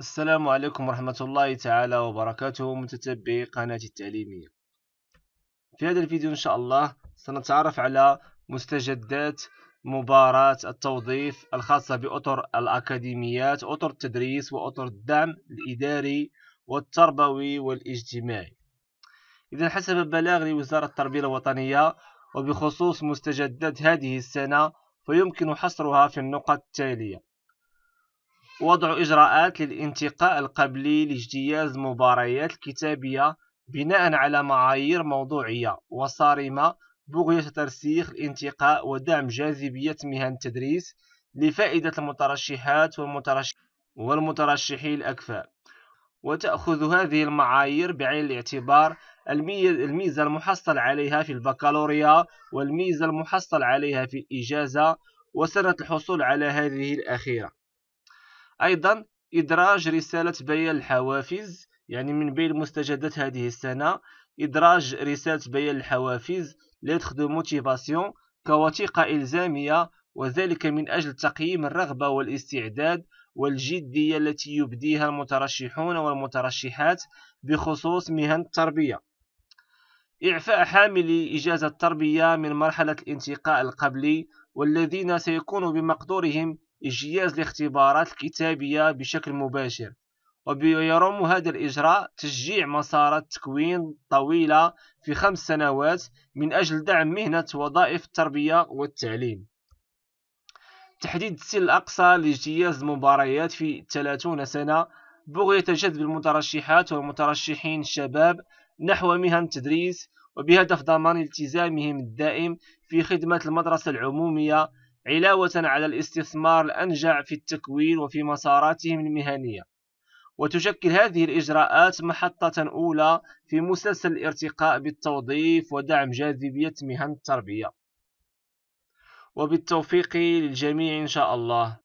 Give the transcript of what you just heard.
السلام عليكم ورحمة الله تعالى وبركاته متتبعي قناتي التعليمية في هذا الفيديو إن شاء الله سنتعرف على مستجدات مباراة التوظيف الخاصة بأطر الأكاديميات أطر التدريس وأطر الدعم الإداري والتربوي والاجتماعي إذا حسب بلاغ لوزارة التربية الوطنية وبخصوص مستجدات هذه السنة فيمكن حصرها في النقط التالية وضع إجراءات للانتقاء القبلي لاجتياز المباريات الكتابية بناء على معايير موضوعية وصارمة بغية ترسيخ الانتقاء ودعم جاذبية مهن التدريس لفائدة المترشحات والمترشحين الأكفاء وتأخذ هذه المعايير بعين الاعتبار الميزة المحصل عليها في البكالوريا والميزة المحصل عليها في الإجازة وسنة الحصول على هذه الأخيرة أيضا إدراج رسالة بيان الحوافز يعني من بين مستجدات هذه السنة إدراج رسالة بيان الحوافز لتر دو موتيفاسيون كوثيقة إلزامية وذلك من أجل تقييم الرغبة والاستعداد والجدية التي يبديها المترشحون والمترشحات بخصوص مهن التربية إعفاء حاملي إجازة التربية من مرحلة الانتقاء القبلي والذين سيكون بمقدورهم إجياز الاختبارات الكتابية بشكل مباشر ويرم هذا الإجراء تشجيع مسارات تكوين طويلة في خمس سنوات من أجل دعم مهنة وظائف التربية والتعليم تحديد السن الأقصى لاجتياز المباريات في 30 سنة بغية جذب المترشحات والمترشحين الشباب نحو مهن التدريس وبهدف ضمان التزامهم الدائم في خدمة المدرسة العمومية علاوة على الاستثمار الأنجع في التكوين وفي مساراتهم المهنية وتشكل هذه الإجراءات محطة أولى في مسلسل الارتقاء بالتوظيف ودعم جاذبية مهن التربية وبالتوفيق للجميع إن شاء الله